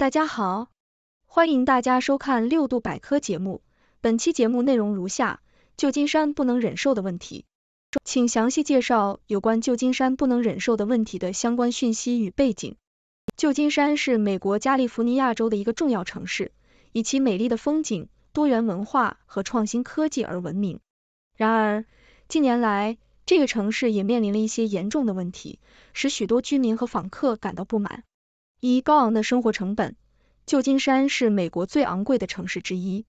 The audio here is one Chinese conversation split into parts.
大家好，欢迎大家收看六度百科节目。本期节目内容如下：旧金山不能忍受的问题，请详细介绍有关旧金山不能忍受的问题的相关讯息与背景。旧金山是美国加利福尼亚州的一个重要城市，以其美丽的风景、多元文化和创新科技而闻名。然而，近年来这个城市也面临了一些严重的问题，使许多居民和访客感到不满。一高昂的生活成本，旧金山是美国最昂贵的城市之一，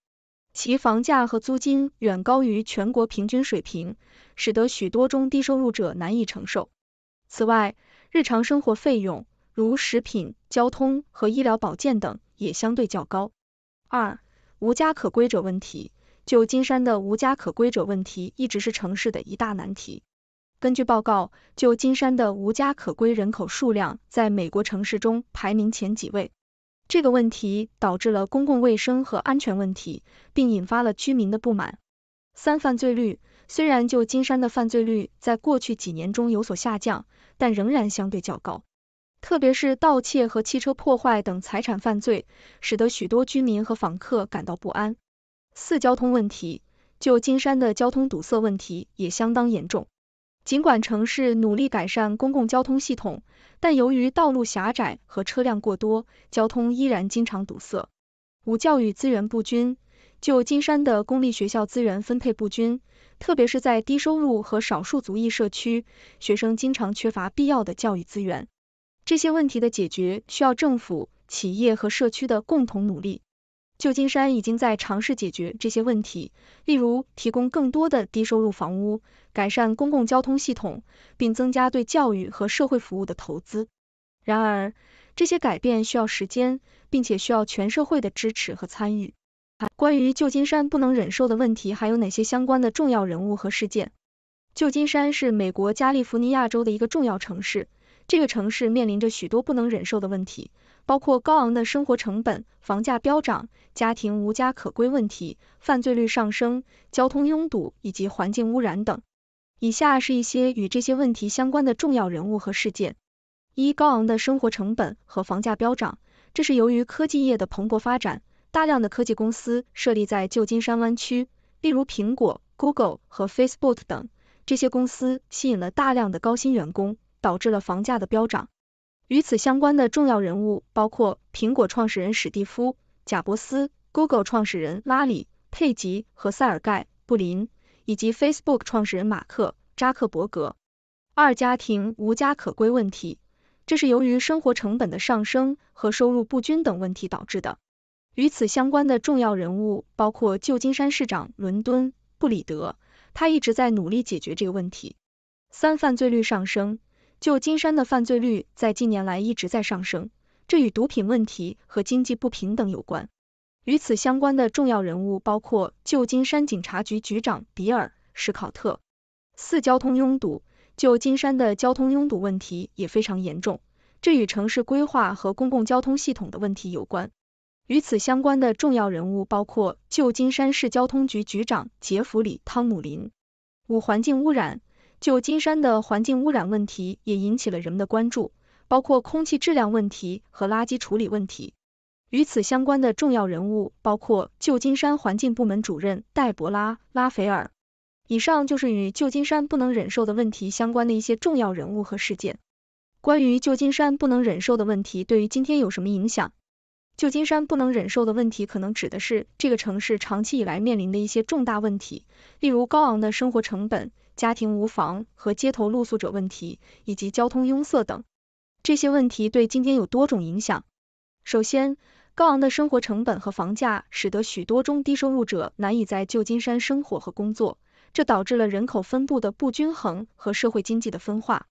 其房价和租金远高于全国平均水平，使得许多中低收入者难以承受。此外，日常生活费用如食品、交通和医疗保健等也相对较高。二无家可归者问题，旧金山的无家可归者问题一直是城市的一大难题。根据报告，旧金山的无家可归人口数量在美国城市中排名前几位。这个问题导致了公共卫生和安全问题，并引发了居民的不满。三、犯罪率虽然旧金山的犯罪率在过去几年中有所下降，但仍然相对较高，特别是盗窃和汽车破坏等财产犯罪，使得许多居民和访客感到不安。四、交通问题，旧金山的交通堵塞问题也相当严重。尽管城市努力改善公共交通系统，但由于道路狭窄和车辆过多，交通依然经常堵塞。五教育资源不均，就金山的公立学校资源分配不均，特别是在低收入和少数族裔社区，学生经常缺乏必要的教育资源。这些问题的解决需要政府、企业和社区的共同努力。旧金山已经在尝试解决这些问题，例如提供更多的低收入房屋、改善公共交通系统，并增加对教育和社会服务的投资。然而，这些改变需要时间，并且需要全社会的支持和参与。关于旧金山不能忍受的问题，还有哪些相关的重要人物和事件？旧金山是美国加利福尼亚州的一个重要城市，这个城市面临着许多不能忍受的问题。包括高昂的生活成本、房价飙涨、家庭无家可归问题、犯罪率上升、交通拥堵以及环境污染等。以下是一些与这些问题相关的重要人物和事件：一、高昂的生活成本和房价飙涨，这是由于科技业的蓬勃发展，大量的科技公司设立在旧金山湾区，例如苹果、Google 和 Facebook 等，这些公司吸引了大量的高薪员工，导致了房价的飙涨。与此相关的重要人物包括苹果创始人史蒂夫·贾伯斯、Google 创始人拉里·佩吉和塞尔盖·布林，以及 Facebook 创始人马克·扎克伯格。二、家庭无家可归问题，这是由于生活成本的上升和收入不均等问题导致的。与此相关的重要人物包括旧金山市长伦敦·布里德，他一直在努力解决这个问题。三、犯罪率上升。旧金山的犯罪率在近年来一直在上升，这与毒品问题和经济不平等有关。与此相关的重要人物包括旧金山警察局局长比尔·史考特。四、交通拥堵，旧金山的交通拥堵问题也非常严重，这与城市规划和公共交通系统的问题有关。与此相关的重要人物包括旧金山市交通局局长杰弗里·汤姆林。五、环境污染。旧金山的环境污染问题也引起了人们的关注，包括空气质量问题和垃圾处理问题。与此相关的重要人物包括旧金山环境部门主任黛博拉·拉斐尔。以上就是与旧金山不能忍受的问题相关的一些重要人物和事件。关于旧金山不能忍受的问题，对于今天有什么影响？旧金山不能忍受的问题可能指的是这个城市长期以来面临的一些重大问题，例如高昂的生活成本。家庭无房和街头露宿者问题，以及交通拥塞等，这些问题对今天有多种影响。首先，高昂的生活成本和房价使得许多中低收入者难以在旧金山生活和工作，这导致了人口分布的不均衡和社会经济的分化。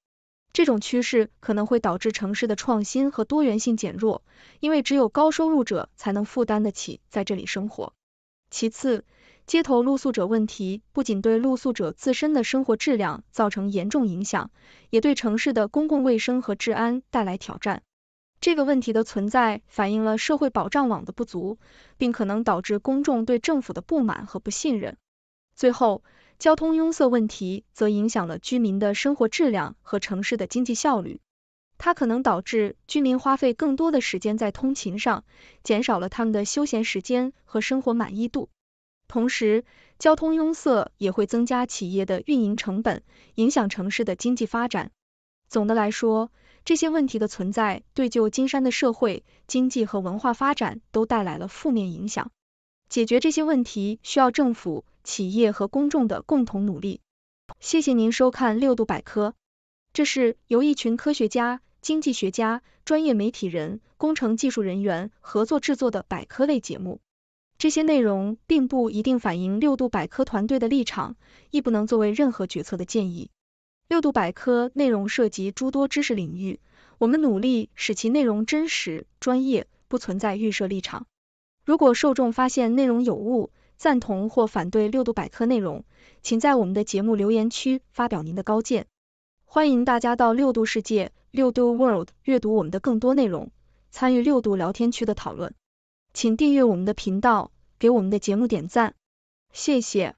这种趋势可能会导致城市的创新和多元性减弱，因为只有高收入者才能负担得起在这里生活。其次，街头露宿者问题不仅对露宿者自身的生活质量造成严重影响，也对城市的公共卫生和治安带来挑战。这个问题的存在反映了社会保障网的不足，并可能导致公众对政府的不满和不信任。最后，交通拥塞问题则影响了居民的生活质量和城市的经济效率。它可能导致居民花费更多的时间在通勤上，减少了他们的休闲时间和生活满意度。同时，交通拥塞也会增加企业的运营成本，影响城市的经济发展。总的来说，这些问题的存在对旧金山的社会、经济和文化发展都带来了负面影响。解决这些问题需要政府、企业和公众的共同努力。谢谢您收看六度百科，这是由一群科学家、经济学家、专业媒体人、工程技术人员合作制作的百科类节目。这些内容并不一定反映六度百科团队的立场，亦不能作为任何决策的建议。六度百科内容涉及诸多知识领域，我们努力使其内容真实、专业，不存在预设立场。如果受众发现内容有误、赞同或反对六度百科内容，请在我们的节目留言区发表您的高见。欢迎大家到六度世界（六度 World） 阅读我们的更多内容，参与六度聊天区的讨论。请订阅我们的频道，给我们的节目点赞，谢谢。